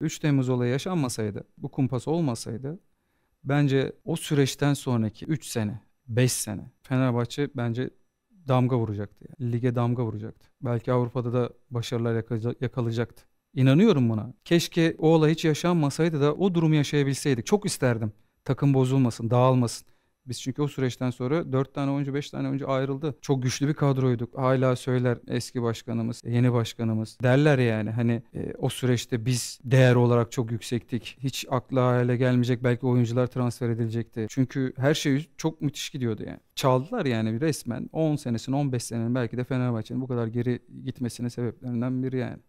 3 Temmuz olayı yaşanmasaydı, bu kumpas olmasaydı bence o süreçten sonraki 3 sene, 5 sene Fenerbahçe bence damga vuracaktı. Yani. Lige damga vuracaktı. Belki Avrupa'da da başarılar yakalayacaktı. İnanıyorum buna. Keşke o olay hiç yaşanmasaydı da o durumu yaşayabilseydik. Çok isterdim. Takım bozulmasın, dağılmasın. Biz çünkü o süreçten sonra 4 tane oyuncu 5 tane oyuncu ayrıldı. Çok güçlü bir kadroyduk. Hala söyler eski başkanımız, yeni başkanımız. Derler yani hani e, o süreçte biz değer olarak çok yüksektik. Hiç akla hale gelmeyecek belki oyuncular transfer edilecekti. Çünkü her şey çok müthiş gidiyordu yani. Çaldılar yani resmen 10 senesini 15 senesini belki de Fenerbahçe'nin bu kadar geri gitmesine sebeplerinden biri yani.